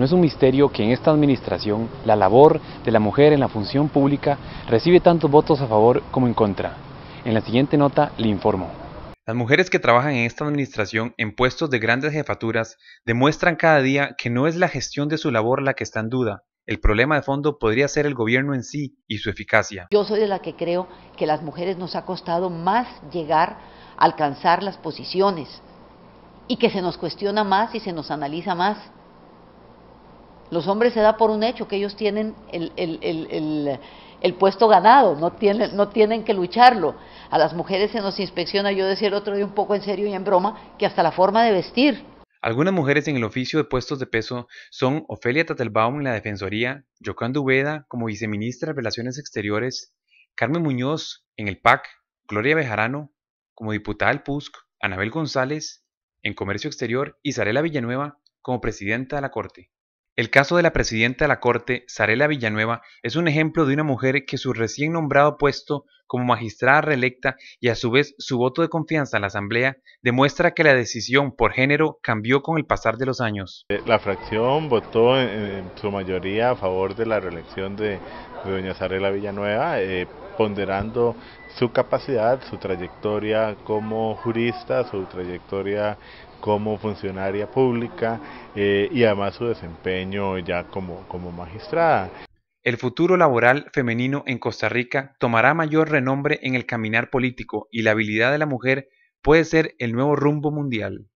No es un misterio que en esta administración la labor de la mujer en la función pública recibe tantos votos a favor como en contra. En la siguiente nota le informo. Las mujeres que trabajan en esta administración en puestos de grandes jefaturas demuestran cada día que no es la gestión de su labor la que está en duda. El problema de fondo podría ser el gobierno en sí y su eficacia. Yo soy de la que creo que las mujeres nos ha costado más llegar a alcanzar las posiciones y que se nos cuestiona más y se nos analiza más. Los hombres se da por un hecho que ellos tienen el, puesto ganado, no tienen, no tienen que lucharlo. A las mujeres se nos inspecciona, yo decía el otro día un poco en serio y en broma, que hasta la forma de vestir. Algunas mujeres en el oficio de puestos de peso son Ofelia Tatelbaum en la Defensoría, Yocan Ubeda como viceministra de Relaciones Exteriores, Carmen Muñoz en el PAC, Gloria Bejarano como diputada del PUSC, Anabel González en Comercio Exterior y Sarela Villanueva como presidenta de la Corte. El caso de la presidenta de la Corte, Sarela Villanueva, es un ejemplo de una mujer que su recién nombrado puesto como magistrada reelecta y a su vez su voto de confianza en la Asamblea demuestra que la decisión por género cambió con el pasar de los años. Eh, la fracción votó en, su mayoría a favor de la reelección de, doña Sarela Villanueva, eh, ponderando su capacidad, su trayectoria como jurista, su trayectoria como funcionaria pública eh, y además su desempeño ya como, como magistrada. El futuro laboral femenino en Costa Rica tomará mayor renombre en el caminar político y la habilidad de la mujer puede ser el nuevo rumbo mundial.